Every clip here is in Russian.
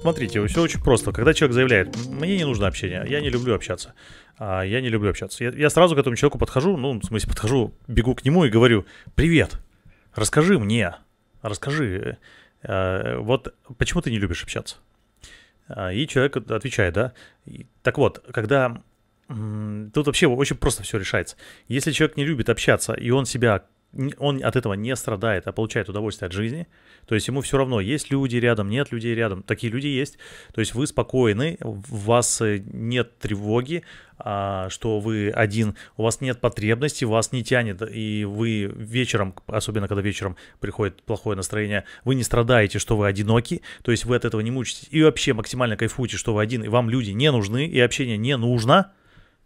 Смотрите, все очень просто. Когда человек заявляет, мне не нужно общение, я не люблю общаться, а, я не люблю общаться, я, я сразу к этому человеку подхожу, ну, в смысле, подхожу, бегу к нему и говорю, привет, расскажи мне, расскажи, э, вот почему ты не любишь общаться? А, и человек отвечает, да. Так вот, когда Тут вообще очень просто все решается. Если человек не любит общаться, и он себя он от этого не страдает, а получает удовольствие от жизни. То есть ему все равно, есть люди рядом, нет людей рядом. Такие люди есть. То есть вы спокойны, у вас э, нет тревоги, а, что вы один, у вас нет потребности, вас не тянет, и вы вечером, особенно когда вечером приходит плохое настроение, вы не страдаете, что вы одиноки, то есть вы от этого не мучитесь, и вообще максимально кайфуете, что вы один, и вам люди не нужны, и общение не нужно,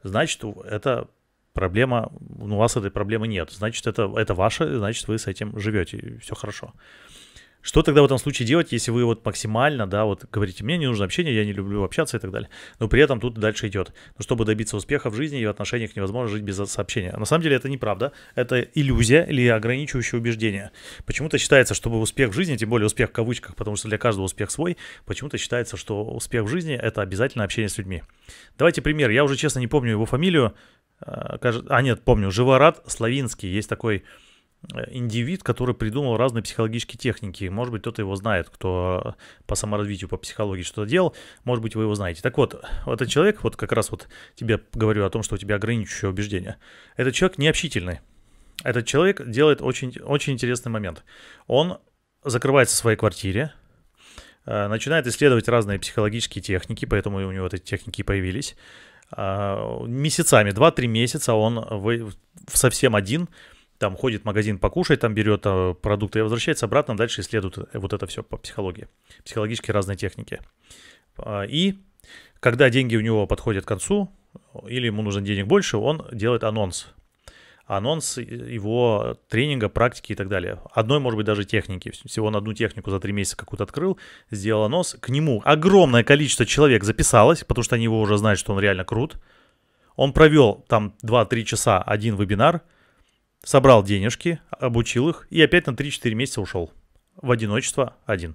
значит, это проблема, у вас этой проблемы нет. Значит, это, это ваше, значит, вы с этим живете, все хорошо. Что тогда в этом случае делать, если вы вот максимально, да, вот говорите, мне не нужно общение, я не люблю общаться и так далее. Но при этом тут дальше идет. Но чтобы добиться успеха в жизни и в отношениях невозможно жить без сообщения. На самом деле это неправда. Это иллюзия или ограничивающее убеждение. Почему-то считается, чтобы успех в жизни, тем более успех в кавычках, потому что для каждого успех свой, почему-то считается, что успех в жизни это обязательно общение с людьми. Давайте пример. Я уже честно не помню его фамилию. Э, а нет, помню, Живорад Славинский. Есть такой э, индивид, который придумал разные психологические техники. Может быть, кто-то его знает, кто э, по саморазвитию, по психологии что-то делал. Может быть, вы его знаете. Так вот, этот человек, вот как раз вот тебе говорю о том, что у тебя ограничивающее убеждение. Этот человек необщительный. Этот человек делает очень, очень интересный момент. Он закрывается в своей квартире, начинает исследовать разные психологические техники, поэтому у него эти техники появились. А, месяцами, 2-3 месяца он совсем один, там ходит в магазин покушать, там берет а, продукты и возвращается обратно, дальше исследует э, вот это все по психологии, психологически разные техники. А, и когда деньги у него подходят к концу, или ему нужно денег больше, он делает анонс – анонс его тренинга, практики и так далее. Одной, может быть, даже техники. Всего он одну технику за три месяца какую-то открыл, сделал анонс. К нему огромное количество человек записалось, потому что они его уже знают, что он реально крут. Он провел там 2-3 часа один вебинар, собрал денежки, обучил их и опять на 3-4 месяца ушел. В одиночество один.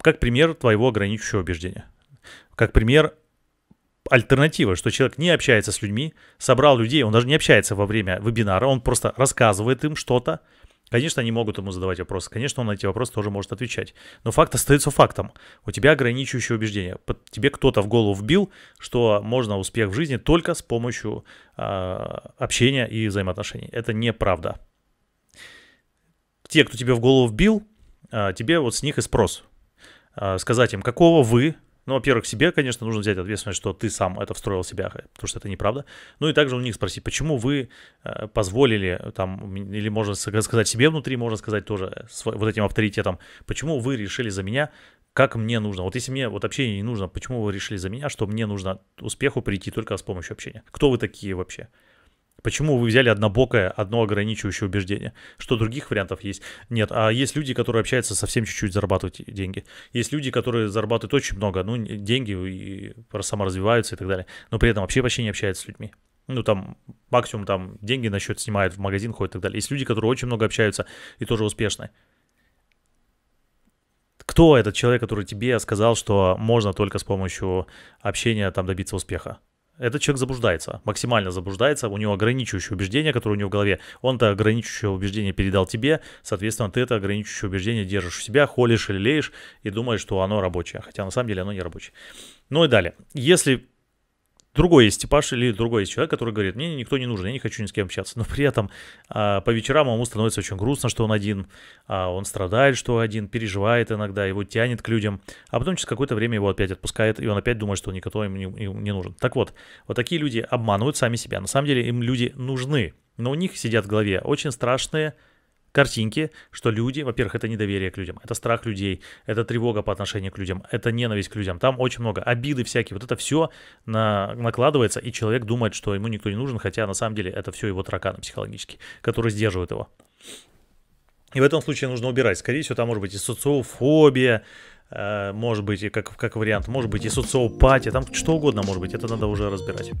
Как пример твоего ограничивающего убеждения. Как пример альтернатива, что человек не общается с людьми, собрал людей, он даже не общается во время вебинара, он просто рассказывает им что-то. Конечно, они могут ему задавать вопросы, конечно, он на эти вопросы тоже может отвечать. Но факт остается фактом. У тебя ограничивающее убеждение. Тебе кто-то в голову вбил, что можно успех в жизни только с помощью э, общения и взаимоотношений. Это неправда. Те, кто тебе в голову вбил, э, тебе вот с них и спрос. Э, сказать им, какого вы ну, во-первых, себе, конечно, нужно взять ответственность, что ты сам это встроил в себя, потому что это неправда. Ну и также у них спросить, почему вы э, позволили э, там, или можно сказать себе внутри, можно сказать тоже э, вот этим авторитетом, почему вы решили за меня, как мне нужно. Вот если мне вот общение не нужно, почему вы решили за меня, что мне нужно успеху прийти только с помощью общения? Кто вы такие вообще? Почему вы взяли однобокое, одно ограничивающее убеждение? Что других вариантов есть? Нет. А есть люди, которые общаются совсем чуть-чуть, зарабатывают деньги. Есть люди, которые зарабатывают очень много, ну, деньги и саморазвиваются и так далее. Но при этом вообще почти не общаются с людьми ну, там, максимум, там, деньги на счет снимают, в магазин ходят и так далее. Есть люди, которые очень много общаются и тоже успешны. Кто этот человек, который тебе сказал, что можно только с помощью общения там добиться успеха? этот человек заблуждается, максимально заблуждается, у него ограничивающее убеждение, которое у него в голове, он это ограничивающее убеждение передал тебе, соответственно, ты это ограничивающее убеждение держишь в себя, холишь или леешь и думаешь, что оно рабочее, хотя на самом деле оно не рабочее. Ну и далее, если другой есть типаж или другой есть человек, который говорит, мне никто не нужен, я не хочу ни с кем общаться. Но при этом а, по вечерам ему становится очень грустно, что он один, а, он страдает, что один, переживает иногда, его тянет к людям, а потом через какое-то время его опять отпускает, и он опять думает, что никто ему не нужен. Так вот, вот такие люди обманывают сами себя. На самом деле им люди нужны, но у них сидят в голове очень страшные картинки, что люди, во-первых, это недоверие к людям, это страх людей, это тревога по отношению к людям, это ненависть к людям. Там очень много обиды всякие. Вот это все на, накладывается, и человек думает, что ему никто не нужен, хотя на самом деле это все его тараканы психологические, которые сдерживают его. И в этом случае нужно убирать. Скорее всего, там может быть и социофобия, э, может быть, и как, как вариант, может быть и социопатия, там что угодно может быть, это надо уже разбирать.